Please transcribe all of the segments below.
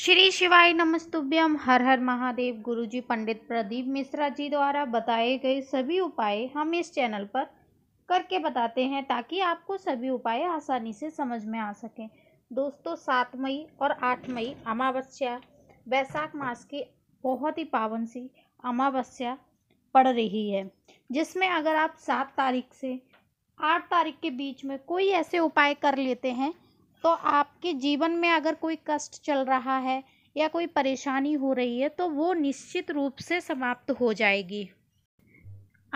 श्री शिवाय नमस्तुभ्यम हर हर महादेव गुरुजी पंडित प्रदीप मिश्रा जी द्वारा बताए गए सभी उपाय हम इस चैनल पर करके बताते हैं ताकि आपको सभी उपाय आसानी से समझ में आ सकें दोस्तों सात मई और आठ मई अमावस्या बैसाख मास की बहुत ही पावन सी अमावस्या पड़ रही है जिसमें अगर आप सात तारीख से आठ तारीख के बीच में कोई ऐसे उपाय कर लेते हैं तो आपके जीवन में अगर कोई कष्ट चल रहा है या कोई परेशानी हो रही है तो वो निश्चित रूप से समाप्त हो जाएगी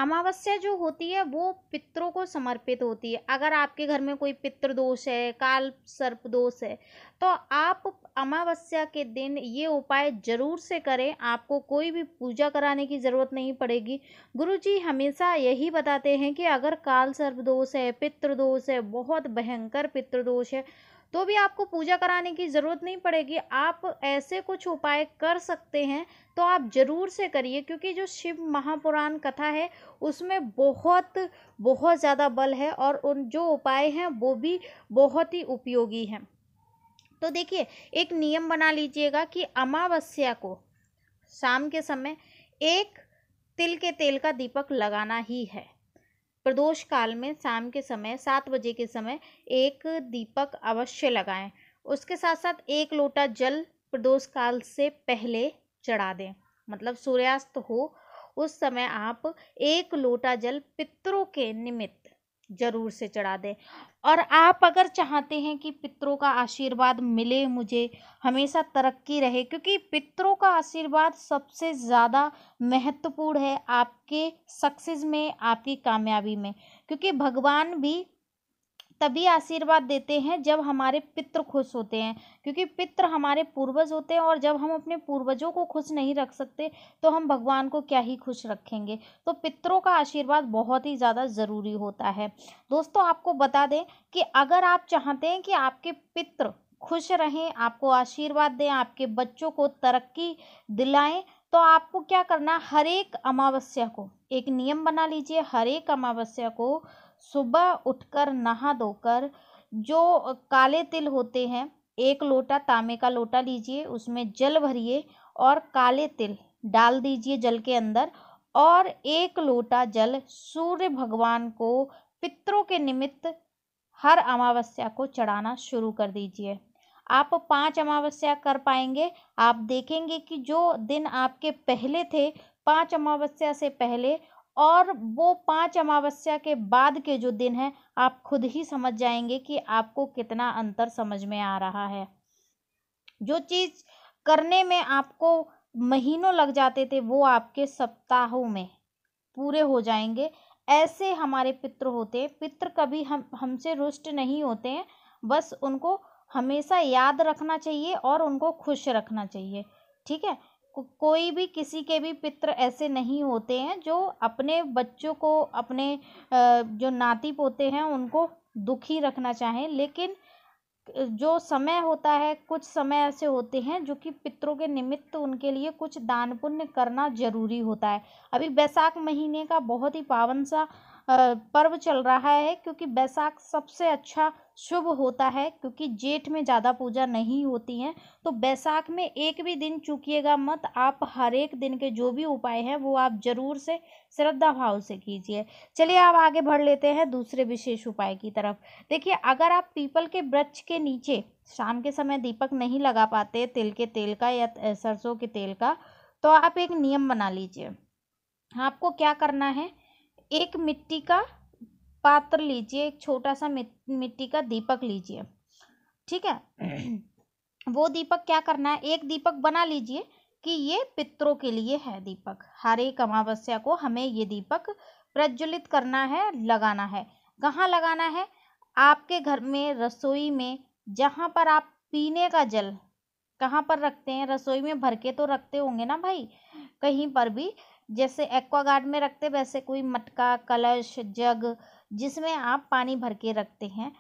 अमावस्या जो होती है वो पितरों को समर्पित होती है अगर आपके घर में कोई पितृ दोष है काल सर्प दोष है तो आप अमावस्या के दिन ये उपाय जरूर से करें आपको कोई भी पूजा कराने की ज़रूरत नहीं पड़ेगी गुरु जी हमेशा यही बताते हैं कि अगर काल सर्प दोष है पितृ दोष है बहुत भयंकर पितृ दोष है तो भी आपको पूजा कराने की ज़रूरत नहीं पड़ेगी आप ऐसे कुछ उपाय कर सकते हैं तो आप ज़रूर से करिए क्योंकि जो शिव महापुराण कथा है उसमें बहुत बहुत ज़्यादा बल है और उन जो उपाय हैं वो भी बहुत ही उपयोगी हैं तो देखिए एक नियम बना लीजिएगा कि अमावस्या को शाम के समय एक तिल के तेल का दीपक लगाना ही है प्रदोष काल में शाम के समय सात बजे के समय एक दीपक अवश्य लगाएं उसके साथ साथ एक लोटा जल प्रदोष काल से पहले चढ़ा दें मतलब सूर्यास्त हो उस समय आप एक लोटा जल पितरों के निमित्त ज़रूर से चढ़ा दें और आप अगर चाहते हैं कि पितरों का आशीर्वाद मिले मुझे हमेशा तरक्की रहे क्योंकि पितरों का आशीर्वाद सबसे ज़्यादा महत्वपूर्ण है आपके सक्सेस में आपकी कामयाबी में क्योंकि भगवान भी तभी आशीर्वाद देते हैं जब हमारे पित्र खुश होते हैं क्योंकि पित्र हमारे पूर्वज होते हैं और जब हम अपने पूर्वजों को खुश नहीं रख सकते तो हम भगवान को क्या ही खुश रखेंगे तो पितरों का आशीर्वाद बहुत ही ज़्यादा ज़रूरी होता है दोस्तों आपको बता दें कि अगर आप चाहते हैं कि आपके पित्र खुश रहें आपको आशीर्वाद दें आपके बच्चों को तरक्की दिलाएं तो आपको क्या करना हर एक अमावस्या को एक नियम बना लीजिए हर एक अमावस्या को सुबह उठकर नहा धोकर जो काले तिल होते हैं एक लोटा तांबे का लोटा लीजिए उसमें जल भरिए और काले तिल डाल दीजिए जल के अंदर और एक लोटा जल सूर्य भगवान को पितरों के निमित्त हर अमावस्या को चढ़ाना शुरू कर दीजिए आप पांच अमावस्या कर पाएंगे आप देखेंगे कि जो दिन आपके पहले थे पांच अमावस्या से पहले और वो पांच अमावस्या के बाद के जो दिन हैं आप खुद ही समझ जाएंगे कि आपको कितना अंतर समझ में आ रहा है जो चीज़ करने में आपको महीनों लग जाते थे वो आपके सप्ताहों में पूरे हो जाएंगे ऐसे हमारे पित्र होते हैं पित्र कभी हम हमसे रुष्ट नहीं होते हैं बस उनको हमेशा याद रखना चाहिए और उनको खुश रखना चाहिए ठीक है कोई भी किसी के भी पित्र ऐसे नहीं होते हैं जो अपने बच्चों को अपने जो नाती पोते हैं उनको दुखी रखना चाहें लेकिन जो समय होता है कुछ समय ऐसे होते हैं जो कि पितरों के निमित्त उनके लिए कुछ दान पुण्य करना जरूरी होता है अभी बैसाख महीने का बहुत ही पावन सा पर्व चल रहा है क्योंकि बैसाख सबसे अच्छा शुभ होता है क्योंकि जेठ में ज़्यादा पूजा नहीं होती है तो बैसाख में एक भी दिन चूकीेगा मत आप हर एक दिन के जो भी उपाय हैं वो आप ज़रूर से श्रद्धा भाव से कीजिए चलिए आप आगे बढ़ लेते हैं दूसरे विशेष उपाय की तरफ देखिए अगर आप पीपल के वृक्ष के नीचे शाम के समय दीपक नहीं लगा पाते तिल के तेल का या सरसों के तेल का तो आप एक नियम बना लीजिए आपको क्या करना है एक मिट्टी का पात्र लीजिए एक छोटा सा मिट्टी का दीपक लीजिए ठीक है वो दीपक क्या करना है एक दीपक बना लीजिए कि ये पितरों के लिए है दीपक हर एक अमावस्या को हमें ये दीपक प्रज्वलित करना है लगाना है कहाँ लगाना है आपके घर में रसोई में जहाँ पर आप पीने का जल कहाँ पर रखते हैं रसोई में भर के तो रखते होंगे ना भाई कहीं पर भी जैसे एक्वागार्ड में रखते वैसे कोई मटका कलश जग जिसमें आप पानी भर के रखते हैं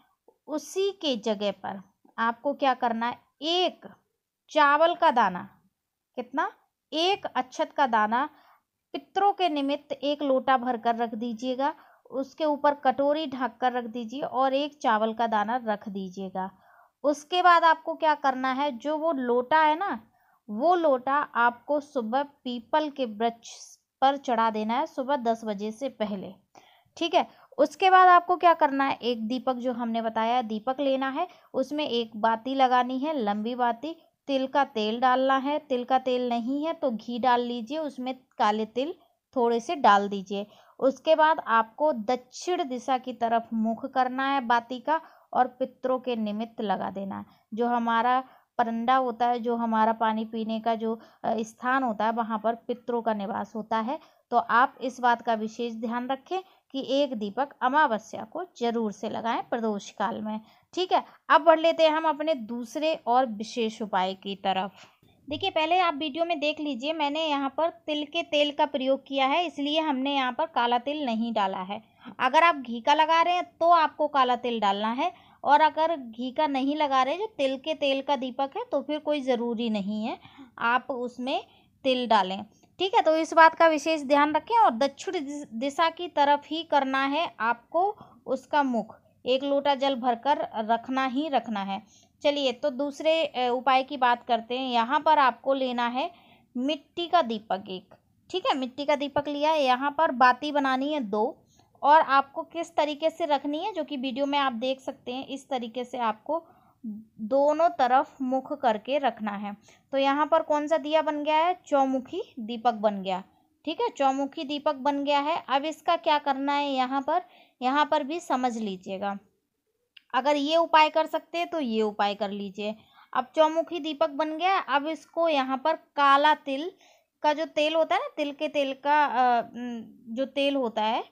उसी के जगह पर आपको क्या करना है एक चावल का दाना कितना एक अच्छत का दाना पितरों के निमित्त एक लोटा भर कर रख दीजिएगा उसके ऊपर कटोरी ढक कर रख दीजिए और एक चावल का दाना रख दीजिएगा उसके बाद आपको क्या करना है जो वो लोटा है ना वो लोटा आपको सुबह पीपल के वृक्ष पर चढ़ा देना है सुबह दस बजे से पहले ठीक है उसके बाद आपको क्या करना है एक दीपक जो हमने बताया दीपक लेना है उसमें एक बाती लगानी है लंबी बाती तिल का तेल डालना है तिल का तेल नहीं है तो घी डाल लीजिए उसमें काले तिल थोड़े से डाल दीजिए उसके बाद आपको दक्षिण दिशा की तरफ मुख करना है बाती का और पितरों के निमित्त लगा देना है जो हमारा परंडा होता है जो हमारा पानी पीने का जो स्थान होता है वहाँ पर पितरों का निवास होता है तो आप इस बात का विशेष ध्यान रखें कि एक दीपक अमावस्या को जरूर से लगाएं प्रदोष काल में ठीक है अब बढ़ लेते हैं हम अपने दूसरे और विशेष उपाय की तरफ देखिए पहले आप वीडियो में देख लीजिए मैंने यहाँ पर तिल के तेल का प्रयोग किया है इसलिए हमने यहाँ पर काला तिल नहीं डाला है अगर आप घी का लगा रहे हैं तो आपको काला तिल डालना है और अगर घी का नहीं लगा रहे जो तिल के तेल का दीपक है तो फिर कोई ज़रूरी नहीं है आप उसमें तिल डालें ठीक है तो इस बात का विशेष ध्यान रखें और दक्षिण दिशा की तरफ ही करना है आपको उसका मुख एक लोटा जल भरकर रखना ही रखना है चलिए तो दूसरे उपाय की बात करते हैं यहाँ पर आपको लेना है मिट्टी का दीपक एक ठीक है मिट्टी का दीपक लिया है यहाँ पर बाती बनानी है दो और आपको किस तरीके से रखनी है जो कि वीडियो में आप देख सकते हैं इस तरीके से आपको दोनों तरफ मुख करके रखना है तो यहाँ पर कौन सा दिया बन गया है चौमुखी दीपक बन गया ठीक है चौमुखी दीपक बन गया है अब इसका क्या करना है यहाँ पर यहाँ पर भी समझ लीजिएगा अगर ये उपाय कर सकते हैं तो ये उपाय कर लीजिए अब चौमुखी दीपक बन गया अब इसको यहाँ पर काला तिल का जो तेल होता है ना तिल के तेल का जो तेल होता है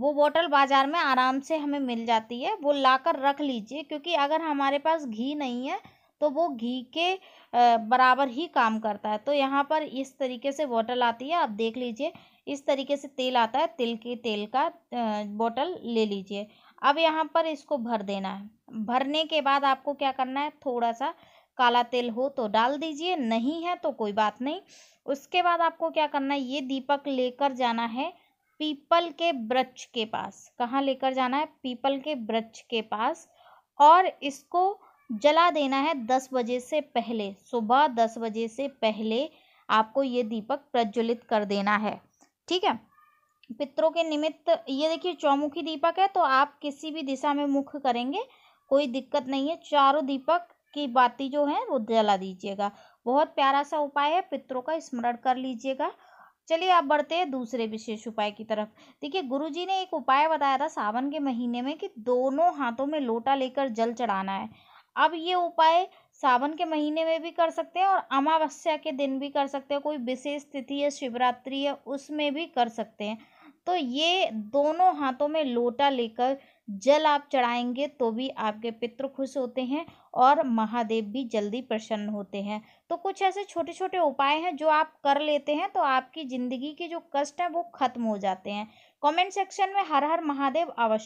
वो बॉटल बाज़ार में आराम से हमें मिल जाती है वो लाकर रख लीजिए क्योंकि अगर हमारे पास घी नहीं है तो वो घी के बराबर ही काम करता है तो यहाँ पर इस तरीके से बोतल आती है आप देख लीजिए इस तरीके से तेल आता है तिल के तेल का बोतल ले लीजिए अब यहाँ पर इसको भर देना है भरने के बाद आपको क्या करना है थोड़ा सा काला तेल हो तो डाल दीजिए नहीं है तो कोई बात नहीं उसके बाद आपको क्या करना है ये दीपक लेकर जाना है पीपल के वृक्ष के पास कहाँ लेकर जाना है पीपल के वृक्ष के पास और इसको जला देना है दस बजे से पहले सुबह दस बजे से पहले आपको ये दीपक प्रज्वलित कर देना है ठीक है पितरों के निमित्त ये देखिए चौमुखी दीपक है तो आप किसी भी दिशा में मुख करेंगे कोई दिक्कत नहीं है चारों दीपक की बाती जो है वो जला दीजिएगा बहुत प्यारा सा उपाय है पितरों का स्मरण कर लीजिएगा चलिए आप बढ़ते हैं दूसरे विशेष उपाय की तरफ देखिए गुरुजी ने एक उपाय बताया था सावन के महीने में कि दोनों हाथों में लोटा लेकर जल चढ़ाना है अब ये उपाय सावन के महीने में भी कर सकते हैं और अमावस्या के दिन भी कर सकते हैं कोई विशेष तिथि या शिवरात्रि है उसमें भी कर सकते हैं तो ये दोनों हाथों में लोटा लेकर जल आप चढ़ाएंगे तो भी आपके पितृ खुश होते हैं और महादेव भी जल्दी प्रसन्न होते हैं तो कुछ ऐसे छोटे छोटे उपाय हैं जो आप कर लेते हैं तो आपकी ज़िंदगी के जो कष्ट हैं वो खत्म हो जाते हैं कमेंट सेक्शन में हर हर महादेव अवश्य